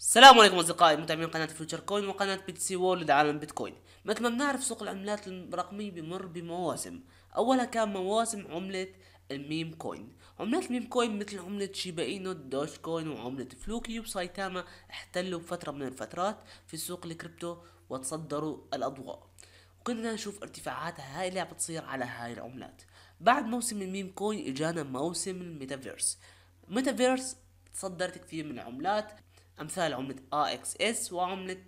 السلام عليكم اصدقائي متابعين قناه فيوتشر كوين وقناه بيتسي وورلد عالم بيتكوين مثل ما بنعرف سوق العملات الرقمي بمر بمواسم اولها كان مواسم عمله الميم كوين عملات الميم كوين مثل عملة شيبا اينو دوش كوين وعملة فلوكي وسايتاما احتلوا بفترة من الفترات في سوق الكريبتو وتصدروا الأضواء وكنا نشوف ارتفاعات هائلة بتصير على هاي العملات بعد موسم الميم كوين اجانا موسم الميتافيرس ميتافيرس تصدرت كثير من العملات امثال عمله AXS اكس اس وعمله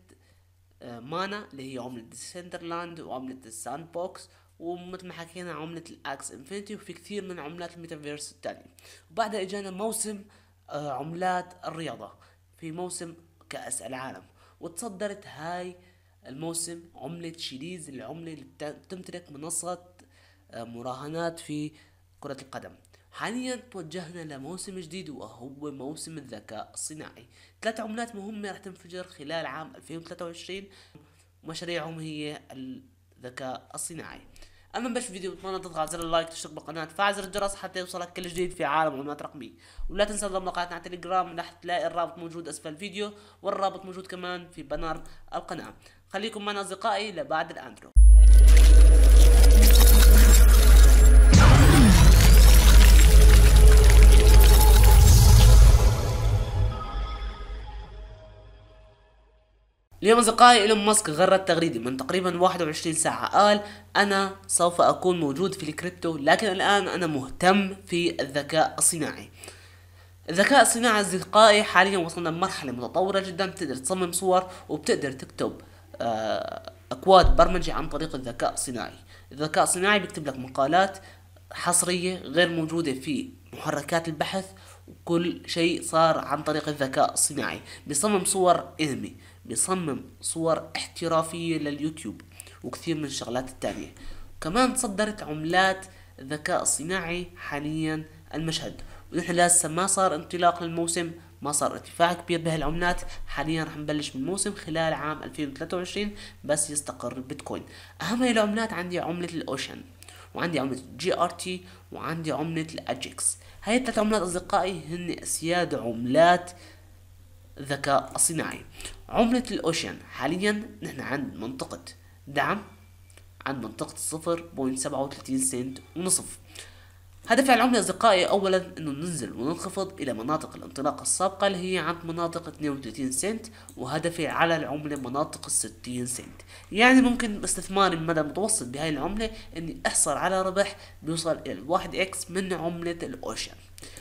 آه، مانا اللي هي عملة سندرلاند وعملة الساند بوكس ومثل ما حكينا عملة الاكس انفينيتي وفي كثير من عملات الميتافيرس التانية وبعدها اجانا موسم آه، عملات الرياضة في موسم كأس العالم وتصدرت هاي الموسم عملة شيليز العملة اللي بتمتلك منصة آه، مراهنات في كرة القدم حاليا توجهنا لموسم جديد وهو موسم الذكاء الصناعي ثلاث عملات مهمة رح تنفجر خلال عام 2023 مشاريعهم هي الذكاء الصناعي اما في الفيديو بتمنى تضغط على زر اللايك تشترك بالقناه فعل زر الجرس حتى يوصلك كل جديد في عالم العملات الرقميه ولا تنسى تنضم لقناتنا على تليجرام راح تلاقي الرابط موجود اسفل الفيديو والرابط موجود كمان في بانر القناه خليكم معنا اصدقائي لبعد الاندرو اليوم أصدقائي إيلون ماسك غرد تغريدة من تقريبا 21 ساعة قال أنا سوف أكون موجود في الكريبتو لكن الآن أنا مهتم في الذكاء الصناعي الذكاء الصناعي أصدقائي حاليا وصلنا لمرحلة متطورة جدا بتقدر تصمم صور وبتقدر تكتب آه، أكواد برمجة عن طريق الذكاء الصناعي الذكاء الصناعي بيكتب لك مقالات حصرية غير موجودة في محركات البحث وكل شيء صار عن طريق الذكاء الصناعي بيصمم صور انمي بيصمم صور احترافية لليوتيوب وكثير من الشغلات التانية كمان تصدرت عملات الذكاء الصناعي حاليا المشهد ونحن لسه ما صار انطلاق للموسم ما صار ارتفاع كبير بهالعملات حاليا رح نبلش بالموسم خلال عام 2023 بس يستقر البيتكوين اهم هي العملات عندي عملة الاوشن وعندي عملة جي ار تي وعندي عملة الاجكس هاي الثلاث عملات اصدقائي هن اسياد عملات الذكاء الصناعي عملة الأوشن حاليا نحن عند منطقة دعم عند منطقة 0.37 سنت ونصف هدف العملة أصدقائي أولا أنه ننزل وننخفض إلى مناطق الانطلاق السابقة اللي هي عند مناطق 32 سنت وهدفي على العملة مناطق 60 سنت يعني ممكن باستثماري المدى المتوسط بهاي العملة أني أحصل على ربح بيوصل إلى 1 إكس من عملة الأوشن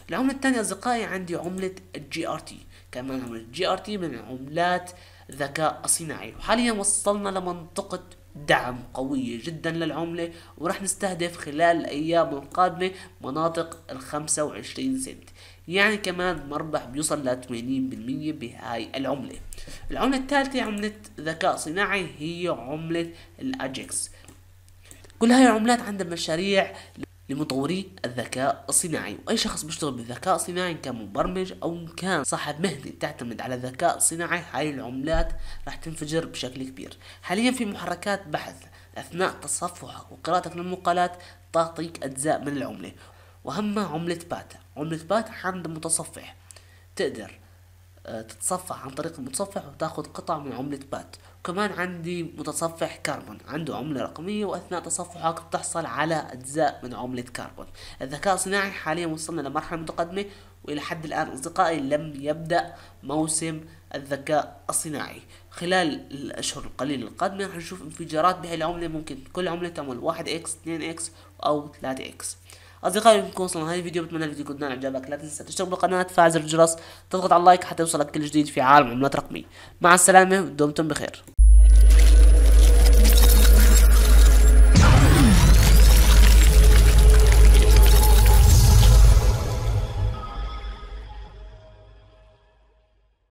العملة الثانية أصدقائي عندي عملة الجي ار تي كمان عملة الجي ار تي من عملات ذكاء الصناعي وحاليا وصلنا لمنطقة دعم قوية جدا للعملة ورح نستهدف خلال الأيام القادمة مناطق ال 25 سنت يعني كمان مربح بيوصل ل 80% بهاي العملة العملة الثالثة عملة ذكاء صناعي هي عملة الأجكس كل هاي العملات عندها مشاريع لمطوري الذكاء الصناعي واي شخص بيشتغل بالذكاء الصناعي كان مبرمج او كان صاحب مهنه تعتمد على الذكاء الصناعي هاي العملات راح تنفجر بشكل كبير حاليا في محركات بحث اثناء تصفحك وقراءتك للمقالات تعطيك اجزاء من العمله واهمها عمله بات عمله بات عند المتصفح تقدر تتصفح عن طريق المتصفح وتاخذ قطع من عملة بات كمان عندي متصفح كاربون عنده عملة رقمية وأثناء تصفحك بتحصل على أجزاء من عملة كاربون الذكاء الصناعي حاليا وصلنا لمرحلة متقدمة وإلى حد الآن أصدقائي لم يبدأ موسم الذكاء الصناعي خلال الأشهر القليلة القادمة رح نشوف انفجارات بهي العملة ممكن كل عملة تعمل 1 اكس 2 اكس أو اكس اصدقائي بنكون وصلنا لهذا الفيديو بتمنى الفيديو يكون اعجابك لا تنسى تشترك بالقناه تفعل زر الجرس تضغط على اللايك حتى يوصلك كل جديد في عالم العملات الرقمية مع السلامه ودمتم بخير